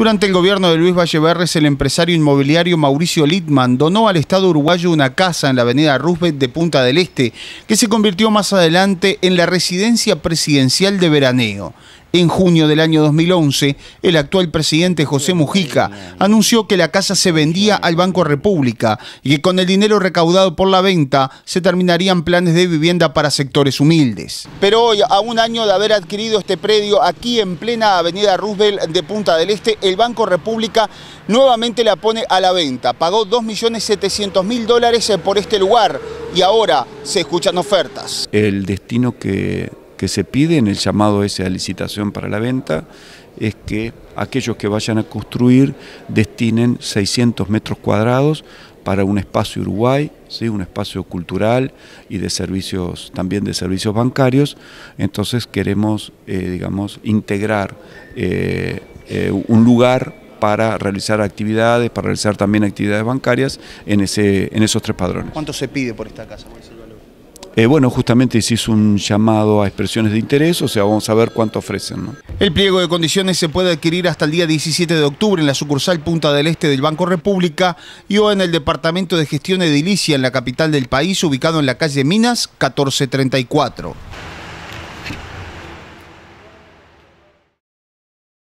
Durante el gobierno de Luis Valleverres, el empresario inmobiliario Mauricio Littman donó al Estado uruguayo una casa en la avenida Roosevelt de Punta del Este, que se convirtió más adelante en la residencia presidencial de veraneo. En junio del año 2011, el actual presidente José Mujica anunció que la casa se vendía al Banco República y que con el dinero recaudado por la venta se terminarían planes de vivienda para sectores humildes. Pero hoy, a un año de haber adquirido este predio aquí en plena avenida Roosevelt de Punta del Este, el Banco República nuevamente la pone a la venta. Pagó 2.700.000 dólares eh, por este lugar y ahora se escuchan ofertas. El destino que que se pide en el llamado ese a licitación para la venta es que aquellos que vayan a construir destinen 600 metros cuadrados para un espacio Uruguay, ¿sí? un espacio cultural y de servicios, también de servicios bancarios. Entonces queremos, eh, digamos, integrar eh, eh, un lugar para realizar actividades, para realizar también actividades bancarias en, ese, en esos tres padrones. ¿Cuánto se pide por esta casa? ¿Cuál es valor? Eh, bueno, justamente hizo un llamado a expresiones de interés, o sea, vamos a ver cuánto ofrecen. El pliego de condiciones se puede adquirir hasta el día 17 de octubre en la sucursal Punta del Este del Banco República y o en el Departamento de Gestión Edilicia en la capital del país, ubicado en la calle Minas 1434.